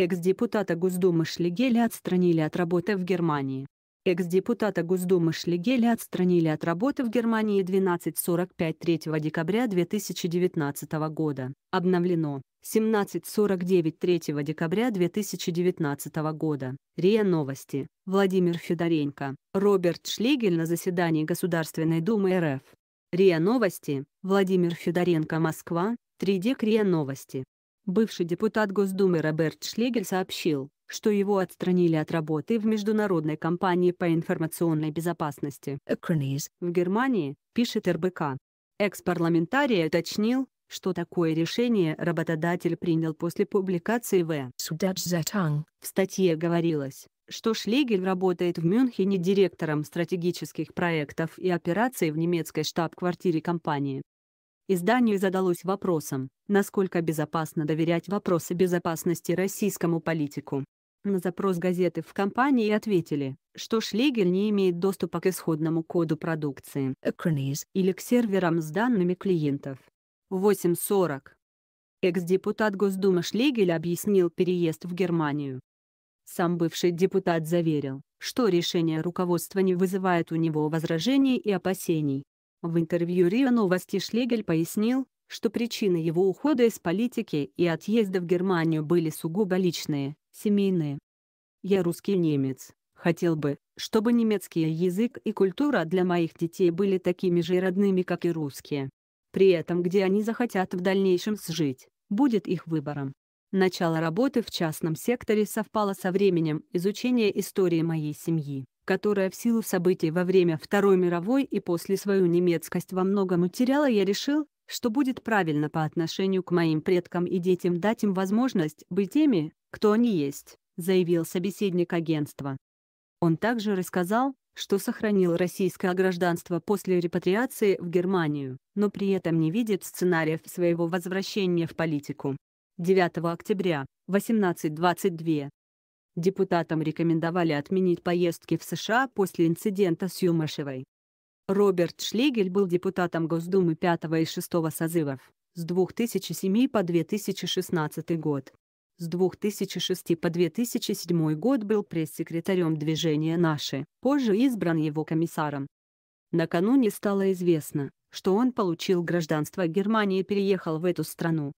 Экс-депутата Госдумы Шлигеля отстранили от работы в Германии. Экс-депутата Госдумы Шлигеля отстранили от работы в Германии 12.45 3 декабря 2019 года. Обновлено. 17.49 3 декабря 2019 года. РИА Новости. Владимир Федоренко. Роберт Шлигель на заседании Государственной Думы РФ. РИА Новости. Владимир Федоренко. Москва. 3 ДЕК РИА Новости. Бывший депутат Госдумы Роберт Шлегель сообщил, что его отстранили от работы в международной компании по информационной безопасности Acronies в Германии, пишет РБК. Экс-парламентарий уточнил, что такое решение работодатель принял после публикации в Sudatzeitung. В статье говорилось, что Шлегель работает в Мюнхене директором стратегических проектов и операций в немецкой штаб-квартире компании. Изданию задалось вопросом, насколько безопасно доверять вопросы безопасности российскому политику. На запрос газеты в компании ответили, что Шлегель не имеет доступа к исходному коду продукции или к серверам с данными клиентов. 8.40. Экс-депутат Госдумы Шлегель объяснил переезд в Германию. Сам бывший депутат заверил, что решение руководства не вызывает у него возражений и опасений. В интервью РИА Новости Шлегель пояснил, что причины его ухода из политики и отъезда в Германию были сугубо личные, семейные. «Я русский немец, хотел бы, чтобы немецкий язык и культура для моих детей были такими же родными, как и русские. При этом где они захотят в дальнейшем сжить, будет их выбором. Начало работы в частном секторе совпало со временем изучения истории моей семьи которая в силу событий во время Второй мировой и после свою немецкость во многом утеряла, я решил, что будет правильно по отношению к моим предкам и детям дать им возможность быть теми, кто они есть, заявил собеседник агентства. Он также рассказал, что сохранил российское гражданство после репатриации в Германию, но при этом не видит сценариев своего возвращения в политику. 9 октября, 18.22, Депутатам рекомендовали отменить поездки в США после инцидента с Юмашевой. Роберт Шлегель был депутатом Госдумы 5 и 6 созывов с 2007 по 2016 год. С 2006 по 2007 год был пресс-секретарем движения «Наши», позже избран его комиссаром. Накануне стало известно, что он получил гражданство Германии и переехал в эту страну.